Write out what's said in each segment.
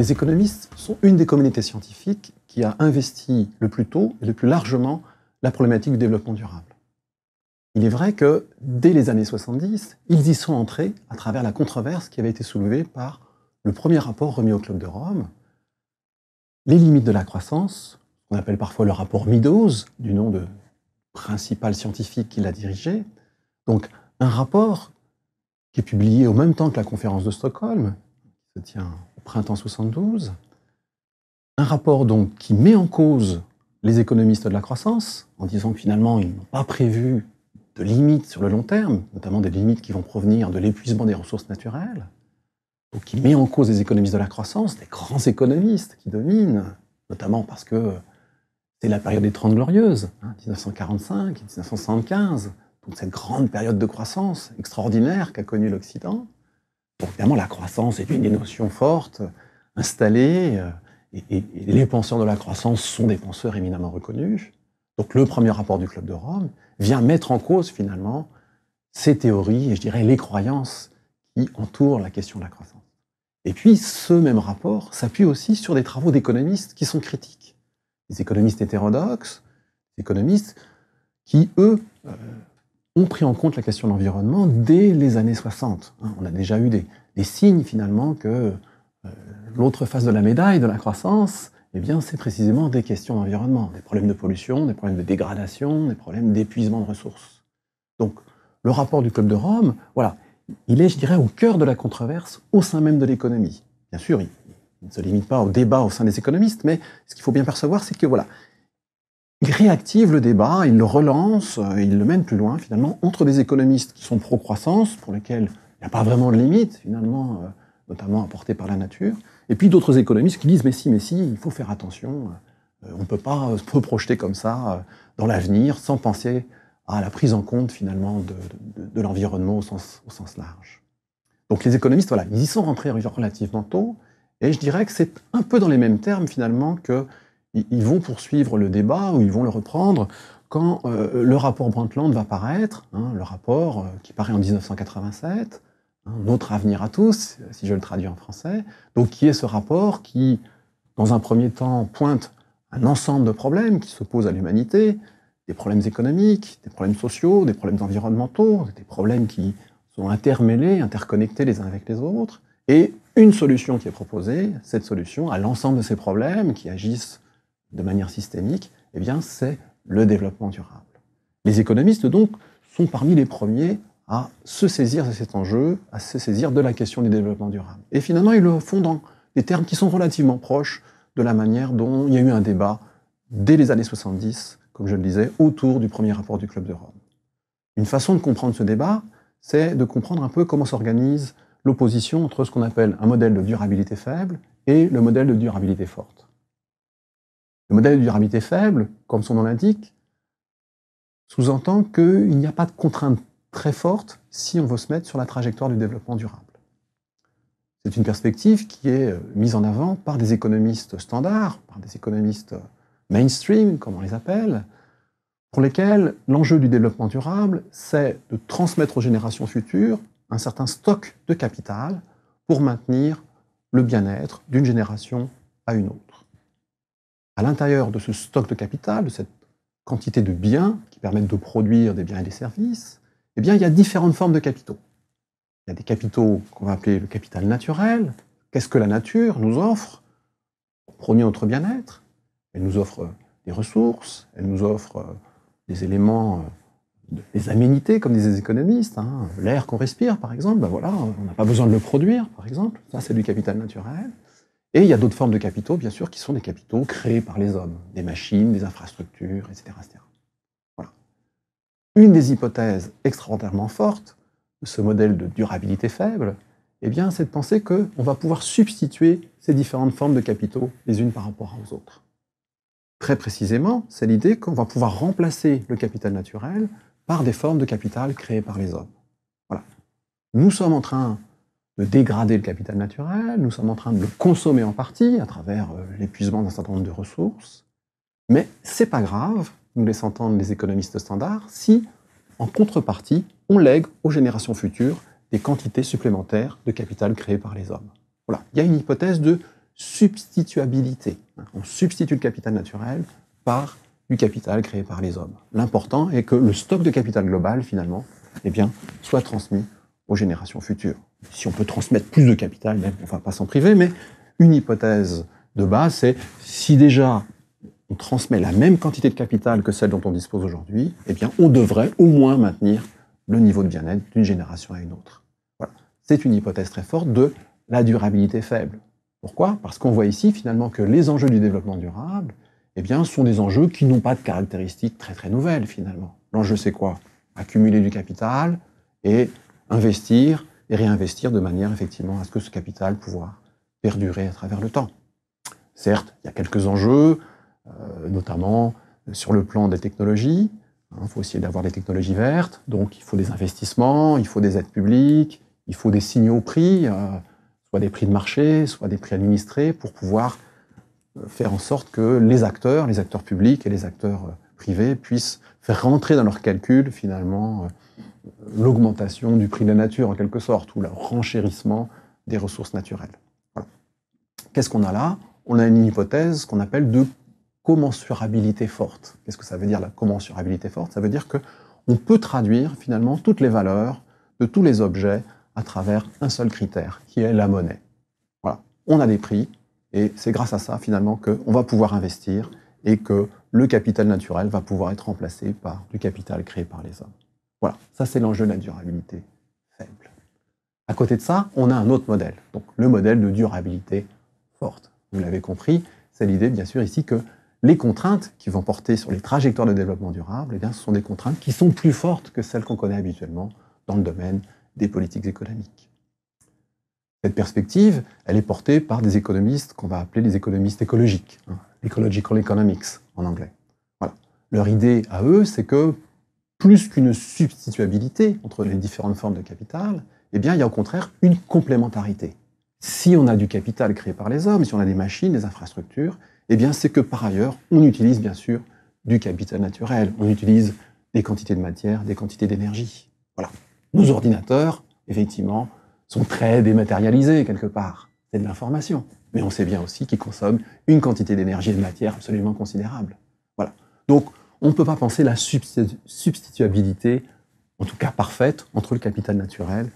Les économistes sont une des communautés scientifiques qui a investi le plus tôt et le plus largement la problématique du développement durable. Il est vrai que dès les années 70, ils y sont entrés à travers la controverse qui avait été soulevée par le premier rapport remis au Club de Rome, les limites de la croissance, qu'on appelle parfois le rapport Meadows, du nom de principal scientifique qui l'a dirigé, donc un rapport qui est publié au même temps que la conférence de Stockholm, se tient au printemps 72. Un rapport donc qui met en cause les économistes de la croissance en disant que finalement ils n'ont pas prévu de limites sur le long terme, notamment des limites qui vont provenir de l'épuisement des ressources naturelles, donc qui met en cause les économistes de la croissance, les grands économistes qui dominent, notamment parce que c'est la période des Trente Glorieuses, 1945 hein, et 1975, donc cette grande période de croissance extraordinaire qu'a connue l'Occident. Bon, évidemment, la croissance est une des notions fortes, installées, euh, et, les penseurs de la croissance sont des penseurs éminemment reconnus. Donc le premier rapport du Club de Rome vient mettre en cause finalement ces théories et je dirais les croyances qui entourent la question de la croissance. Et puis ce même rapport s'appuie aussi sur des travaux d'économistes qui sont critiques. Des économistes hétérodoxes, des économistes qui, eux, euh, ont pris en compte la question de l'environnement dès les années 60. Hein. On a déjà eu des, signes finalement que euh, l'autre face de la médaille de la croissance, eh bien, c'est précisément des questions d'environnement, des problèmes de pollution, des problèmes de dégradation, des problèmes d'épuisement de ressources. Donc, le rapport du Club de Rome, voilà, il est, je dirais, au cœur de la controverse au sein même de l'économie. Bien sûr, il ne se limite pas au débat au sein des économistes, mais ce qu'il faut bien percevoir, c'est que voilà, il réactive le débat, il le relance, euh, il le mène plus loin finalement, entre des économistes qui sont pro-croissance, pour lesquels il n'y a pas vraiment de limite finalement, euh, notamment apportée par la nature, et puis d'autres économistes qui disent mais si, mais si, il faut faire attention, euh, on ne peut pas se projeter comme ça dans l'avenir sans penser à la prise en compte finalement de, l'environnement au sens, au sens large. Donc les économistes, voilà, ils y sont rentrés relativement tôt, et je dirais que c'est un peu dans les mêmes termes finalement que ils vont poursuivre le débat ou ils vont le reprendre quand euh, le rapport Brundtland va paraître, hein, le rapport euh, qui paraît en 1987, hein, Notre avenir à tous, si je le traduis en français, donc qui est ce rapport qui, dans un premier temps, pointe un ensemble de problèmes qui s'opposent à l'humanité, des problèmes économiques, des problèmes sociaux, des problèmes environnementaux, des problèmes qui sont intermêlés, interconnectés les uns avec les autres, et une solution qui est proposée, cette solution à l'ensemble de ces problèmes qui agissent de manière systémique, eh bien, c'est le développement durable. Les économistes, donc, sont parmi les premiers à se saisir de cet enjeu, à se saisir de la question du développement durable. Et finalement, ils le font dans des termes qui sont relativement proches de la manière dont il y a eu un débat dès les années 70, comme je le disais, autour du premier rapport du Club de Rome. Une façon de comprendre ce débat, c'est de comprendre un peu comment s'organise l'opposition entre ce qu'on appelle un modèle de durabilité faible et le modèle de durabilité forte. Le modèle de durabilité faible, comme son nom l'indique, sous-entend qu'il n'y a pas de contraintes très fortes si on veut se mettre sur la trajectoire du développement durable. C'est une perspective qui est euh, mise en avant par des économistes standards, par des économistes euh, mainstream, comme on les appelle, pour lesquels l'enjeu du développement durable, c'est de transmettre aux générations futures un certain stock de capital pour maintenir le bien-être d'une génération à une autre à l'intérieur de ce stock de capital, de cette quantité de biens qui permettent de produire des biens et des services, eh bien, il y a différentes formes de capitaux. Il y a des capitaux qu'on va appeler le capital naturel. Qu'est-ce que la nature nous offre pour notre bien-être Elle nous offre des ressources, elle nous offre euh, des éléments, euh, des aménités, comme disent les économistes. Hein. L'air qu'on respire, par exemple, ben voilà, on n'a pas besoin de le produire, par exemple. Ça, c'est du capital naturel. Et il y a d'autres formes de capitaux, bien sûr, qui sont des capitaux créés par les hommes, des machines, des infrastructures, etc. Voilà. Une des hypothèses extraordinairement fortes de ce modèle de durabilité faible, eh bien, c'est de penser qu'on va pouvoir substituer ces différentes formes de capitaux les unes par rapport aux autres. Très précisément, c'est l'idée qu'on va pouvoir remplacer le capital naturel par des formes de capital créées par les hommes. Voilà. Nous sommes en train dégrader le capital naturel, nous sommes en train de le consommer en partie à travers euh, l'épuisement d'un certain nombre de ressources. Mais c'est pas grave, nous laissent entendre les économistes standards, si, en contrepartie, on lègue aux générations futures des quantités supplémentaires de capital créé par les hommes. Voilà, il y a une hypothèse de substituabilité. On substitue le capital naturel par du capital créé par les hommes. L'important est que le stock de capital global, finalement, eh bien, soit transmis aux générations futures si on peut transmettre plus de capital, même, va pas s'en priver, mais une hypothèse de base, c'est si déjà on transmet la même quantité de capital que celle dont on dispose aujourd'hui, eh bien on devrait au moins maintenir le niveau de bien-être d'une génération à une autre. C'est une hypothèse très forte de la durabilité faible. Pourquoi Parce qu'on voit ici finalement que les enjeux du développement durable eh bien, sont des enjeux qui n'ont pas de caractéristiques très très nouvelles finalement. L'enjeu c'est quoi Accumuler du capital et investir et réinvestir de manière effectivement à ce que ce capital puisse perdurer à travers le temps. Certes, il y a quelques enjeux, euh, notamment sur le plan des technologies. Il hein, faut essayer d'avoir des technologies vertes, donc il faut des investissements, il faut des aides publiques, il faut des signaux prix, euh, soit des prix de marché, soit des prix administrés, pour pouvoir euh, faire en sorte que les acteurs, les acteurs publics et les acteurs privés puissent faire rentrer dans leurs calculs finalement l'augmentation du prix de la nature en quelque sorte, ou le renchérissement des ressources naturelles. Qu'est-ce qu'on a là On a une hypothèse qu'on appelle de commensurabilité forte. Qu'est-ce que ça veut dire la commensurabilité forte Ça veut dire que peut traduire finalement toutes les valeurs de tous les objets à travers un seul critère, qui est la monnaie. Voilà, on a des prix, et c'est grâce à ça finalement qu'on va pouvoir investir et que le capital naturel va pouvoir être remplacé par du capital créé par les hommes. Voilà, ça c'est l'enjeu de la durabilité faible. À côté de ça, on a un autre modèle, donc le modèle de durabilité forte. Vous l'avez compris, c'est l'idée bien sûr ici que les contraintes qui vont porter sur les trajectoires de développement durable, eh bien, ce sont des contraintes qui sont plus fortes que celles qu'on connaît habituellement dans le domaine des politiques économiques. Cette perspective, elle est portée par des économistes qu'on va appeler les économistes écologiques, hein, ecological economics en anglais. Voilà. Leur idée à eux, c'est que plus qu'une substituabilité entre les différentes formes de capital, eh bien, il y a au contraire une complémentarité. Si on a du capital créé par les hommes, si on a des machines, des infrastructures, eh bien, c'est que par ailleurs, on utilise bien sûr du capital naturel, on utilise des quantités de matière, des quantités d'énergie. Voilà. Nos ordinateurs, effectivement, sont très dématérialisés quelque part. C'est de l'information. Mais on sait bien aussi qu'ils consomment une quantité d'énergie et de matière absolument considérable. Voilà. Donc, on ne peut pas penser la substituabilité, en tout cas parfaite, entre le capital naturel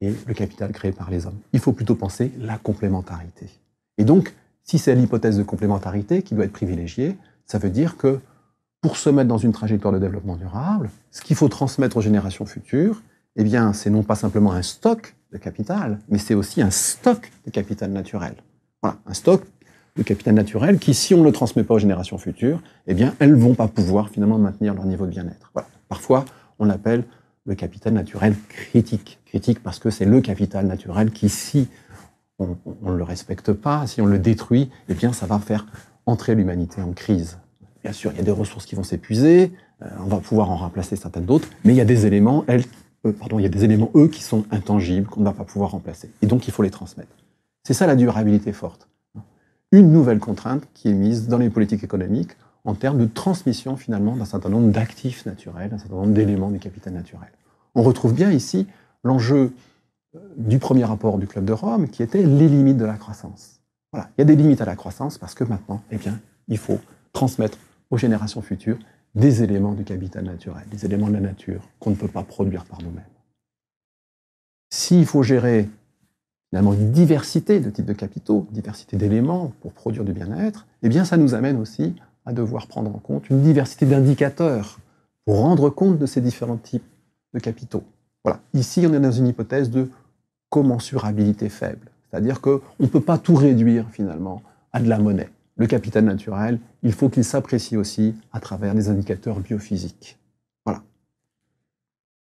et le capital créé par les hommes. Il faut plutôt penser la complémentarité. Et donc, si c'est l'hypothèse de complémentarité qui doit être privilégiée, ça veut dire que pour se mettre dans une trajectoire de développement durable, ce qu'il faut transmettre aux générations futures, eh bien, c'est non pas simplement un stock de capital, mais c'est aussi un stock de capital naturel. Voilà, un stock le capital naturel, qui, si on ne le transmet pas aux générations futures, eh bien, elles vont pas pouvoir finalement maintenir leur niveau de bien-être. Voilà. Parfois, on l'appelle le capital naturel critique. Critique parce que c'est le capital naturel qui, si on ne le respecte pas, si on le détruit, eh bien, ça va faire entrer l'humanité en crise. Bien sûr, il y a des ressources qui vont s'épuiser, euh, on va pouvoir en remplacer certaines d'autres, mais il y a des éléments, elles, euh, pardon, il y a des éléments, eux, qui sont intangibles, qu'on ne va pas pouvoir remplacer. Et donc, il faut les transmettre. C'est ça la durabilité forte une nouvelle contrainte qui est mise dans les politiques économiques en termes de transmission finalement d'un certain nombre d'actifs naturels, d'un certain nombre d'éléments du capital naturel. On retrouve bien ici l'enjeu euh, du premier rapport du Club de Rome qui était les limites de la croissance. Voilà, il y a des limites à la croissance parce que maintenant, eh bien, il faut transmettre aux générations futures des éléments du capital naturel, des éléments de la nature qu'on ne peut pas produire par nous-mêmes. S'il faut gérer finalement une diversité de types de capitaux, diversité d'éléments pour produire du bien-être, eh bien ça nous amène aussi à devoir prendre en compte une diversité d'indicateurs pour rendre compte de ces différents types de capitaux. Voilà, ici on est dans une hypothèse de commensurabilité faible, c'est-à-dire qu'on ne peut pas tout réduire finalement à de la monnaie. Le capital naturel, il faut qu'il s'apprécie aussi à travers des indicateurs biophysiques. Voilà.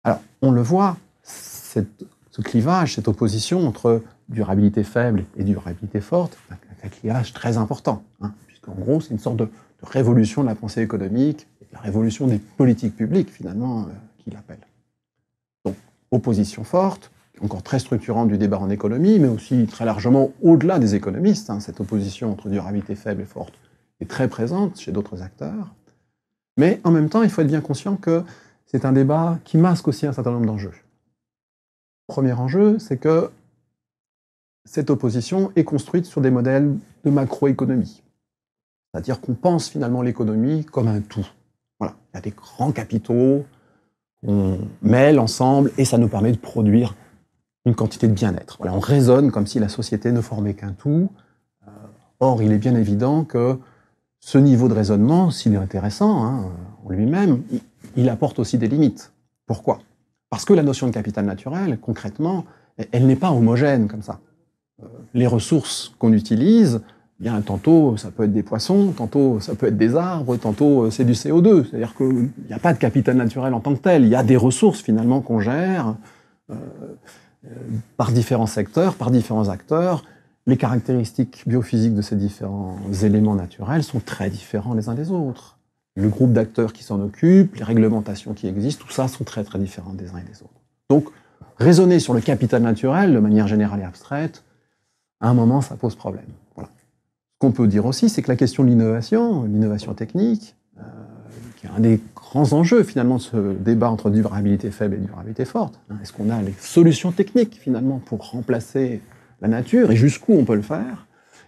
Alors, on le voit, cette ce clivage, cette opposition entre durabilité faible et durabilité forte, un clivage très important, hein, puisqu'en gros, c'est une sorte de, révolution de la pensée économique, la révolution des politiques publiques, finalement, euh, qu'il appelle. Donc, opposition forte, encore très structurante du débat en économie, mais aussi très largement au-delà des économistes. Hein. cette opposition entre durabilité faible et forte est très présente chez d'autres acteurs. Mais en même temps, il faut être bien conscient que c'est un débat qui masque aussi un certain nombre d'enjeux. Premier enjeu, c'est que cette opposition est construite sur des modèles de macroéconomie. C'est-à-dire qu'on pense finalement l'économie comme un tout. Voilà. Il y a des grands capitaux, on mêle ensemble et ça nous permet de produire une quantité de bien-être. on raisonne comme si la société ne formait qu'un tout. Euh, or, il est bien évident que ce niveau de raisonnement, s'il est intéressant hein, en lui-même, il apporte aussi des limites. Pourquoi parce que la notion de capital naturel, concrètement, elle n'est pas homogène comme ça. Euh, les ressources qu'on utilise, eh bien tantôt ça peut être des poissons, tantôt ça peut être des arbres, tantôt euh, c'est du CO2. C'est-à-dire qu'il n'y a pas de capital naturel en tant que tel. Il y a des ressources finalement qu'on gère euh, par différents secteurs, par différents acteurs. Les caractéristiques biophysiques de ces différents éléments naturels sont très différents les uns des autres le groupe d'acteurs qui s'en occupe, les réglementations qui existent, tout ça sont très très différents des uns et des autres. Donc, raisonner sur le capital naturel de manière générale et abstraite, à un moment, ça pose problème. Voilà. Ce qu'on peut dire aussi, c'est que la question de l'innovation, l'innovation technique, euh, qui est un des grands enjeux finalement de ce débat entre durabilité faible et durabilité forte, hein. est-ce qu'on a les solutions techniques finalement pour remplacer la nature et jusqu'où on peut le faire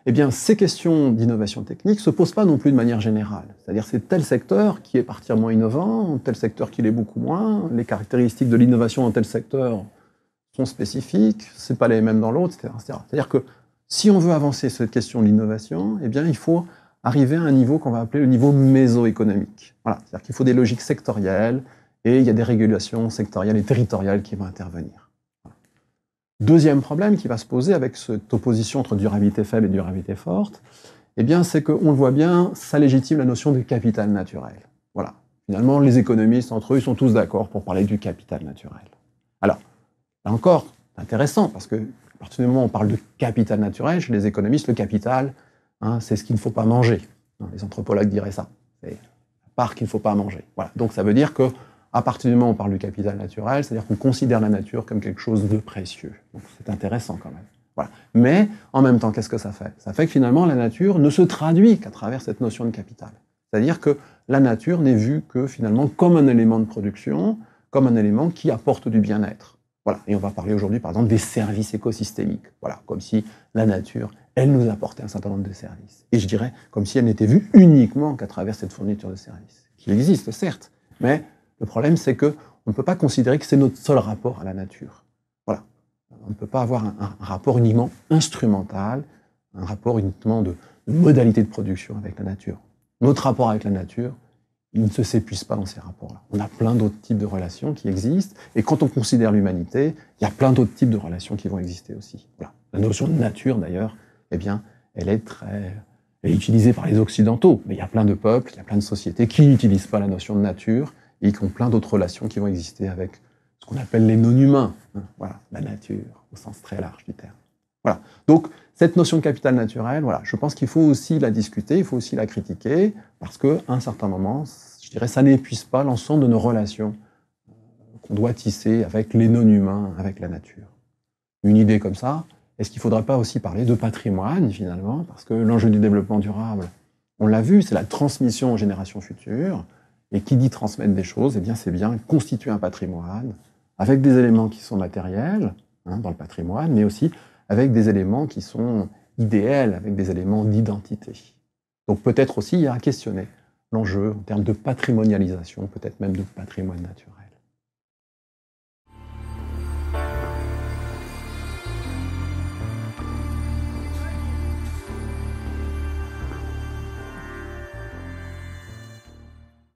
eh bien, ces questions d'innovation technique se posent pas non plus de manière générale. C'est-à-dire, c'est tel secteur qui est particulièrement innovant, tel secteur qui l'est beaucoup moins, les caractéristiques de l'innovation dans tel secteur sont spécifiques, c'est pas les mêmes dans l'autre, etc. C'est-à-dire que si on veut avancer cette question de l'innovation, eh bien, il faut arriver à un niveau qu'on va appeler le niveau mésoéconomique. Voilà. C'est-à-dire qu'il faut des logiques sectorielles et il y a des régulations sectorielles et territoriales qui vont intervenir. Deuxième problème qui va se poser avec cette opposition entre durabilité faible et durabilité forte, eh bien, c'est qu'on le voit bien, ça légitime la notion du capital naturel. Voilà. Finalement, les économistes entre eux, sont tous d'accord pour parler du capital naturel. Alors, là encore, intéressant, parce que à partir du moment où on parle de capital naturel, chez les économistes, le capital, hein, c'est ce qu'il ne faut pas manger. Les anthropologues diraient ça. C'est la part qu'il ne faut pas manger. Voilà. Donc ça veut dire que à partir du moment où on parle du capital naturel, c'est-à-dire qu'on considère la nature comme quelque chose de précieux. c'est intéressant quand même. Voilà. Mais en même temps, qu'est-ce que ça fait Ça fait que finalement, la nature ne se traduit qu'à travers cette notion de capital. C'est-à-dire que la nature n'est vue que finalement comme un élément de production, comme un élément qui apporte du bien-être. Voilà. Et on va parler aujourd'hui, par exemple, des services écosystémiques. Voilà. Comme si la nature, elle nous apportait un certain nombre de services. Et je dirais, comme si elle n'était vue uniquement qu'à travers cette fourniture de services. Qui existe, certes, mais le problème, c'est que ne peut pas considérer que c'est notre seul rapport à la nature. Voilà. On ne peut pas avoir un, rapport uniquement instrumental, un rapport uniquement de, modalité de production avec la nature. Notre rapport avec la nature, il ne se s'épuise pas dans ces rapports-là. On a plein d'autres types de relations qui existent, et quand on considère l'humanité, il y a plein d'autres types de relations qui vont exister aussi. La notion de nature, d'ailleurs, eh bien, elle est très utilisée par les Occidentaux, mais il y a plein de peuples, il y a plein de sociétés qui n'utilisent pas la notion de nature, et qui ont plein d'autres relations qui vont exister avec ce qu'on appelle les non-humains. Hein, voilà, la nature, au sens très large du terme. Voilà. Donc, cette notion de capital naturel, voilà, je pense qu'il faut aussi la discuter, il faut aussi la critiquer, parce qu'à un certain moment, je dirais, ça n'épuise pas l'ensemble de nos relations euh, qu'on doit tisser avec les non-humains, avec la nature. Une idée comme ça, est-ce qu'il ne faudrait pas aussi parler de patrimoine, finalement Parce que l'enjeu du développement durable, on l'a vu, c'est la transmission aux générations futures. Et qui dit transmettre des choses, et eh bien, c'est bien constituer un patrimoine avec des éléments qui sont matériels hein, dans le patrimoine, mais aussi avec des éléments qui sont idéels, avec des éléments d'identité. Donc peut-être aussi il y a à questionner l'enjeu en termes de patrimonialisation, peut-être même de patrimoine naturel.